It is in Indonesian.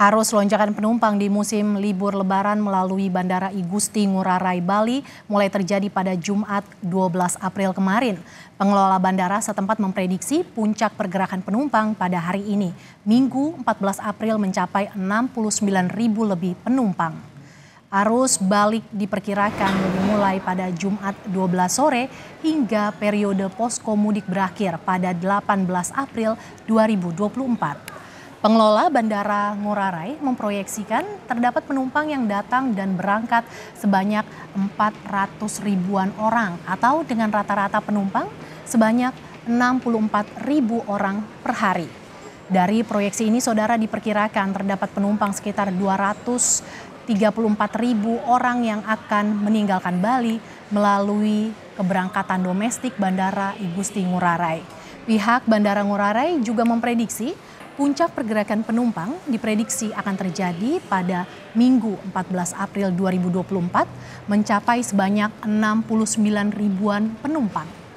Arus lonjakan penumpang di musim libur lebaran melalui Bandara I Gusti Ngurah Rai Bali mulai terjadi pada Jumat 12 April kemarin. Pengelola bandara setempat memprediksi puncak pergerakan penumpang pada hari ini, Minggu 14 April mencapai 69 ribu lebih penumpang. Arus balik diperkirakan dimulai pada Jumat 12 sore hingga periode poskomudik berakhir pada 18 April 2024. Pengelola Bandara Ngurah Rai memproyeksikan terdapat penumpang yang datang dan berangkat sebanyak 400 ribuan orang atau dengan rata-rata penumpang sebanyak 64 ribu orang per hari. Dari proyeksi ini saudara diperkirakan terdapat penumpang sekitar 234 ribu orang yang akan meninggalkan Bali melalui keberangkatan domestik Bandara Igusti Ngurah Rai. Pihak Bandara Ngurah Rai juga memprediksi Puncak pergerakan penumpang diprediksi akan terjadi pada Minggu 14 April 2024 mencapai sebanyak 69 ribuan penumpang.